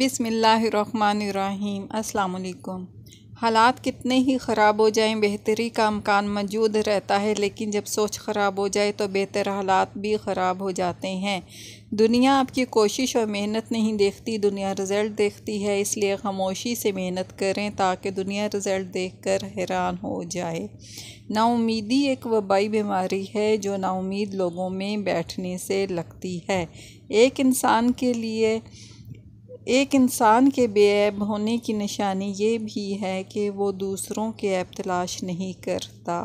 बिसमीम् अल्लाम हालात कितने ही ख़राब हो जाएं बेहतरी का अमकान मौजूद रहता है लेकिन जब सोच ख़राब हो जाए तो बेहतर हालात भी ख़राब हो जाते हैं दुनिया आपकी कोशिश और मेहनत नहीं देखती दुनिया रिज़ल्ट देखती है इसलिए खामोशी से मेहनत करें ताकि दुनिया रिज़ल्ट देखकर हैरान हो जाए नाउमीदी एक वबाई बीमारी है जो नाउमीद लोगों में बैठने से लगती है एक इंसान के लिए एक इंसान के बेऐब होने की निशानी ये भी है कि वो दूसरों के ऐब तलाश नहीं करता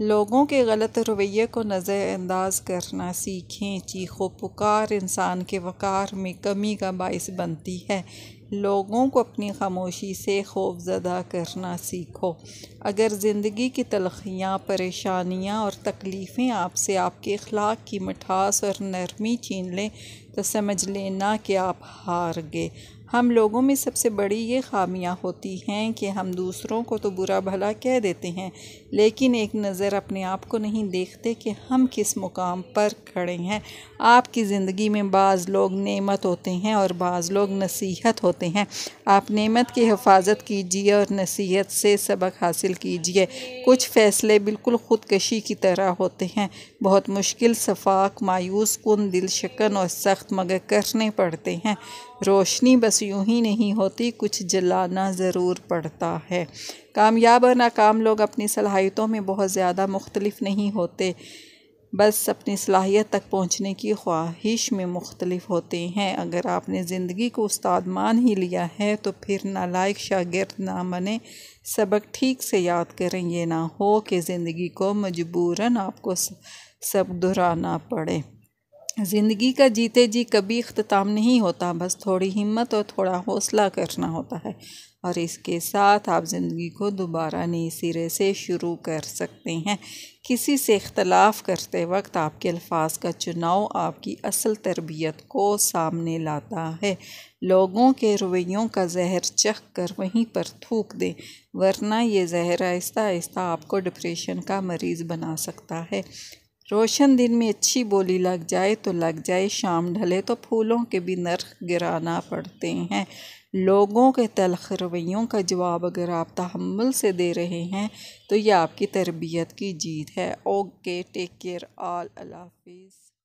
लोगों के गलत रवैये को नज़रअंदाज करना सीखें चीखो पुकार इंसान के वक़ार में कमी का बायस बनती है लोगों को अपनी खामोशी से खौफजदा करना सीखो अगर ज़िंदगी की तलखियाँ परेशानियाँ और तकलीफ़ें आपसे आपके अखलाक की मिठास और नरमी छीन लें तो समझ लेना कि आप हार गए हम लोगों में सबसे बड़ी ये खामियां होती हैं कि हम दूसरों को तो बुरा भला कह देते हैं लेकिन एक नज़र अपने आप को नहीं देखते कि हम किस मुकाम पर खड़े हैं आपकी ज़िंदगी में बाज़ लोग नेमत होते हैं और बाज़ लोग नसीहत होते हैं आप नेमत की हिफाजत कीजिए और नसीहत से सबक हासिल कीजिए कुछ फ़ैसले बिल्कुल ख़ुदकशी की तरह होते हैं बहुत मुश्किल शफाक मायूस कन दिल शिकन और सख्त मगर करने पड़ते हैं रोशनी बस यूं ही नहीं होती कुछ जलाना ज़रूर पड़ता है कामयाब और नाकाम लोग अपनी सलाहियतों में बहुत ज़्यादा मुख्तलफ नहीं होते बस अपनी सलाहियत तक पहुंचने की ख्वाहिश में मुख्तलिफ होते हैं अगर आपने ज़िंदगी को उस्ताद मान ही लिया है तो फिर नालायक शागिर्द ना बने सबक ठीक से याद करें ये ना हो कि ज़िंदगी को मजबूरन आपको सब दोहराना पड़े ज़िंदगी का जीते जी कभी अख्ताम नहीं होता बस थोड़ी हिम्मत और थोड़ा हौसला करना होता है और इसके साथ आप ज़िंदगी को दोबारा नए सिरे से शुरू कर सकते हैं किसी से इख्तलाफ करते वक्त आपके अल्फाज का चुनाव आपकी असल तरबियत को सामने लाता है लोगों के रवैयों का जहर चख कर वहीं पर थूक दें वरना ये जहर आहिस्ता आहिस्ता आपको डिप्रेशन का मरीज़ बना सकता है रोशन दिन में अच्छी बोली लग जाए तो लग जाए शाम ढले तो फूलों के भी नर्ख गिराना पड़ते हैं लोगों के तलख रवैयों का जवाब अगर आप तहमल से दे रहे हैं तो ये आपकी तरबियत की जीत है ओके टेक केयर आल अल्लाह हाफिज़